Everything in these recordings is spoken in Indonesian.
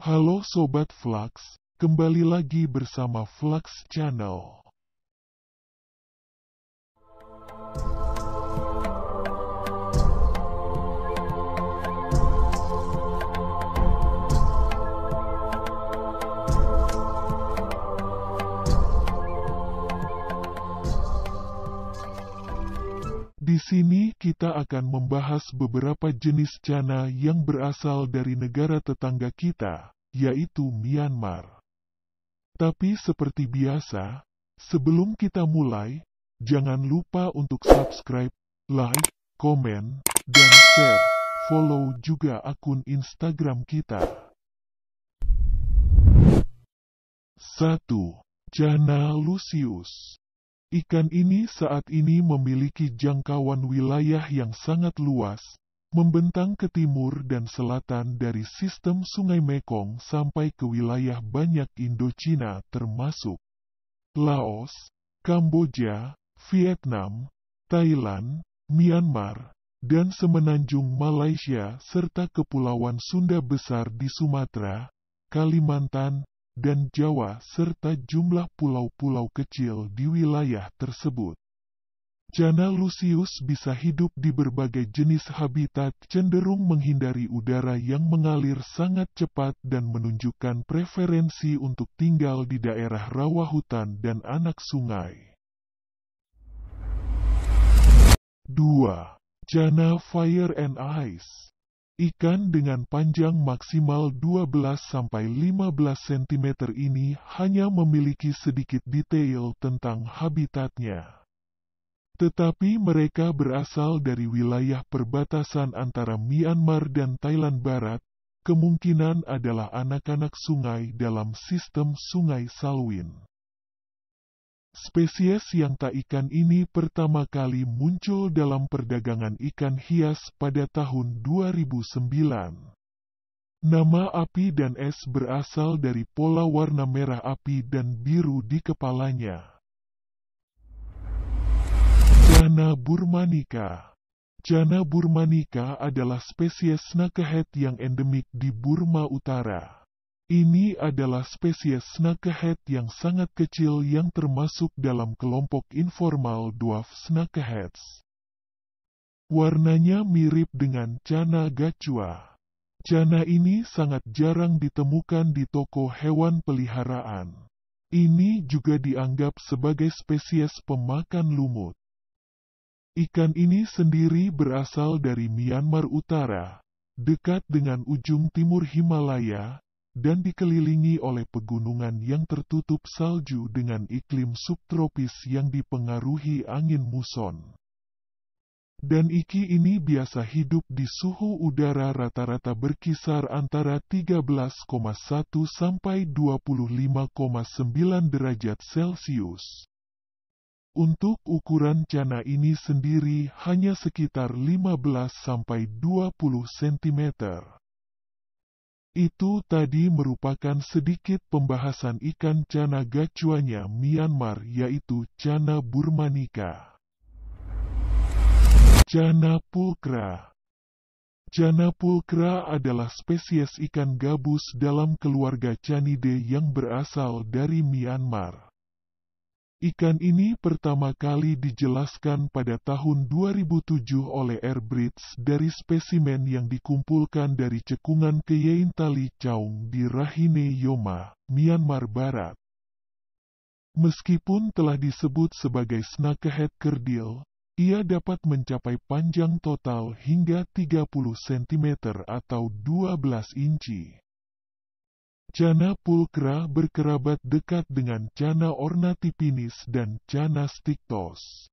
Halo Sobat Flux, kembali lagi bersama Flux Channel. Di sini kita akan membahas beberapa jenis cana yang berasal dari negara tetangga kita, yaitu Myanmar. Tapi seperti biasa, sebelum kita mulai, jangan lupa untuk subscribe, like, komen, dan share. Follow juga akun Instagram kita. 1. Jana Lucius Ikan ini saat ini memiliki jangkauan wilayah yang sangat luas, membentang ke timur dan selatan dari sistem Sungai Mekong sampai ke wilayah banyak Indochina termasuk Laos, Kamboja, Vietnam, Thailand, Myanmar, dan semenanjung Malaysia serta kepulauan Sunda Besar di Sumatera, Kalimantan, dan Jawa serta jumlah pulau-pulau kecil di wilayah tersebut. Jana Lucius bisa hidup di berbagai jenis habitat cenderung menghindari udara yang mengalir sangat cepat dan menunjukkan preferensi untuk tinggal di daerah rawa hutan dan anak sungai. 2. Jana Fire and Ice Ikan dengan panjang maksimal 12-15 cm ini hanya memiliki sedikit detail tentang habitatnya. Tetapi mereka berasal dari wilayah perbatasan antara Myanmar dan Thailand Barat, kemungkinan adalah anak-anak sungai dalam sistem sungai Salween. Spesies yang tak ikan ini pertama kali muncul dalam perdagangan ikan hias pada tahun 2009. Nama api dan es berasal dari pola warna merah api dan biru di kepalanya. Jana burmanica Jana burmanica adalah spesies snakehead yang endemik di Burma Utara. Ini adalah spesies snakehead yang sangat kecil yang termasuk dalam kelompok informal dwarf snakeheads. Warnanya mirip dengan cana gacua. Cana ini sangat jarang ditemukan di toko hewan peliharaan. Ini juga dianggap sebagai spesies pemakan lumut. Ikan ini sendiri berasal dari Myanmar Utara, dekat dengan ujung timur Himalaya, dan dikelilingi oleh pegunungan yang tertutup salju dengan iklim subtropis yang dipengaruhi angin muson. Dan iki ini biasa hidup di suhu udara rata-rata berkisar antara 13,1 sampai 25,9 derajat Celcius. Untuk ukuran cana ini sendiri hanya sekitar 15 sampai 20 cm. Itu tadi merupakan sedikit pembahasan ikan cana gacuannya Myanmar yaitu cana burmanica. Cana pulkra. Cana pulkra adalah spesies ikan gabus dalam keluarga canidae yang berasal dari Myanmar. Ikan ini pertama kali dijelaskan pada tahun 2007 oleh Airbridge dari spesimen yang dikumpulkan dari cekungan ke Tali Chaung di Rahine Yoma, Myanmar Barat. Meskipun telah disebut sebagai snakehead kerdil, ia dapat mencapai panjang total hingga 30 cm atau 12 inci. Cana pulcra berkerabat dekat dengan Cana ornatipinis dan Cana stiktos.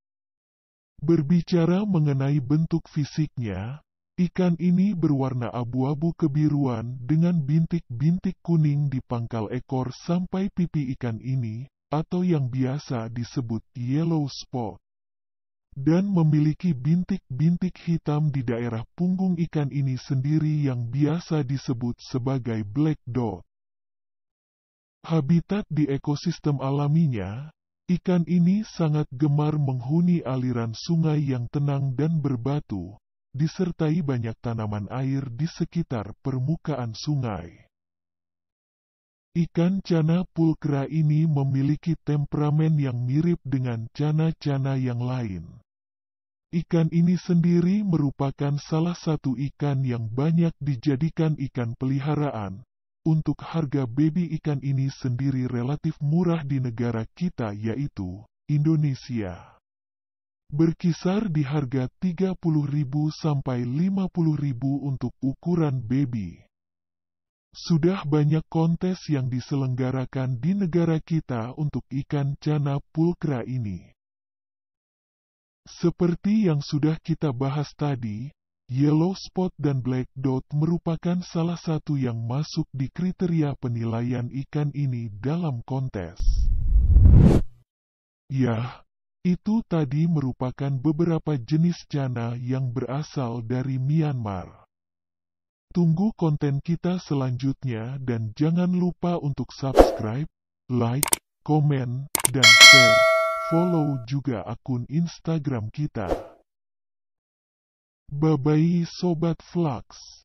Berbicara mengenai bentuk fisiknya, ikan ini berwarna abu-abu kebiruan dengan bintik-bintik kuning di pangkal ekor sampai pipi ikan ini, atau yang biasa disebut yellow spot. Dan memiliki bintik-bintik hitam di daerah punggung ikan ini sendiri yang biasa disebut sebagai black dot. Habitat di ekosistem alaminya, ikan ini sangat gemar menghuni aliran sungai yang tenang dan berbatu, disertai banyak tanaman air di sekitar permukaan sungai. Ikan cana pulkra ini memiliki temperamen yang mirip dengan cana-cana yang lain. Ikan ini sendiri merupakan salah satu ikan yang banyak dijadikan ikan peliharaan, untuk harga baby ikan ini sendiri relatif murah di negara kita yaitu Indonesia. Berkisar di harga 30.000 sampai 50.000 untuk ukuran baby. Sudah banyak kontes yang diselenggarakan di negara kita untuk ikan cana pulkra ini. Seperti yang sudah kita bahas tadi, Yellow spot dan black dot merupakan salah satu yang masuk di kriteria penilaian ikan ini dalam kontes. Ya, itu tadi merupakan beberapa jenis cana yang berasal dari Myanmar. Tunggu konten kita selanjutnya dan jangan lupa untuk subscribe, like, komen, dan share. Follow juga akun Instagram kita. Babai Sobat Flux.